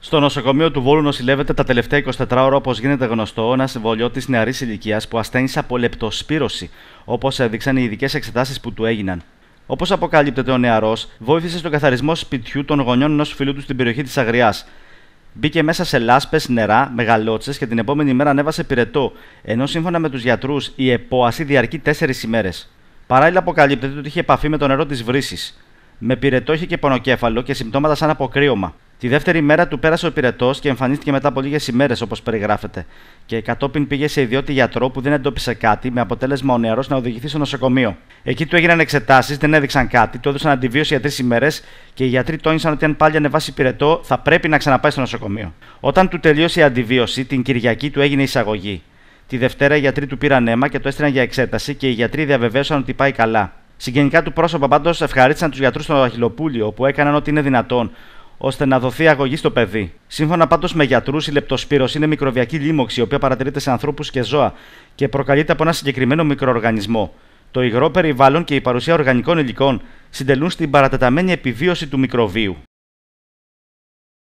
Στο νοσοκομείο του Βόλου νοσηλεύεται τα τελευταία 24 ώρα, όπως γίνεται γνωστό, ένας τη νεαρής ηλικίας που ασθένησε από λεπτοσπήρωση, όπως έδειξαν οι ειδικές εξετάσεις που του έγιναν. Όπως αποκαλύπτεται, ο νεαρός βοήθησε στον καθαρισμό σπιτιού των γονιών ενός φίλου του στην περιοχή της Αγριάς. Μπήκε μέσα σε λάσπες, νερά, μεγαλότσες και την επόμενη μέρα ανέβασε πυρετό, ενώ σύμφωνα με τους γιατρούς η επόαση διαρκεί 4 ημέρες. Παράλληλα, αποκαλύπτεται ότι είχε επαφή με το νερό της βρύσης. Με πυρετό είχε και πονοκέφαλο και συμπτώματα σαν αποκρίωμα. Τη δεύτερη μέρα του πέρασε ο πυρετός και εμφανίστηκε μετά από λίγες ημέρες, όπως περιγράφεται. Και κατόπιν πήγε σε ιδιώτη γιατρό που δεν εντόπισε κάτι, με αποτέλεσμα ο νεαρός να οδηγηθεί στο νοσοκομείο. Εκεί του έγιναν εξετάσεις, δεν έδειξαν κάτι, του έδωσαν αντιβίωση για τρεις ημέρες και οι γιατροί τόνισαν ότι αν πάλι ανεβάσει πυρετό θα πρέπει να ξαναπάει στο νοσοκομείο. Όταν του τελείωσε η αντιβίωση, την Κυριακή του έγινε εισαγωγή. Τη Δευτέρα οι γιατροί του πήραν αίμα και το έστειλαν για εξέταση και οι γιατροί διαβεβαίωσαν ότι πάει καλά. Συγγενικά του πρόσωπα πάντως ευχαρίστησαν τους γιατρούς στο Αχυλοπούλιο, που έκαναν ό,τι είναι δυνατόν, ώστε να δοθεί αγωγή στο παιδί. Σύμφωνα πάντως με γιατρούς, η λεπτοσπύρωση είναι μικροβιακή λίμωξη, η οποία παρατηρείται σε ανθρώπους και ζώα και προκαλείται από ένα συγκεκριμένο μικροοργανισμό. Το υγρό περιβάλλον και η παρουσία οργανικών υλικών συντελούν στην παρατεταμένη επιβίωση του μικροβίου.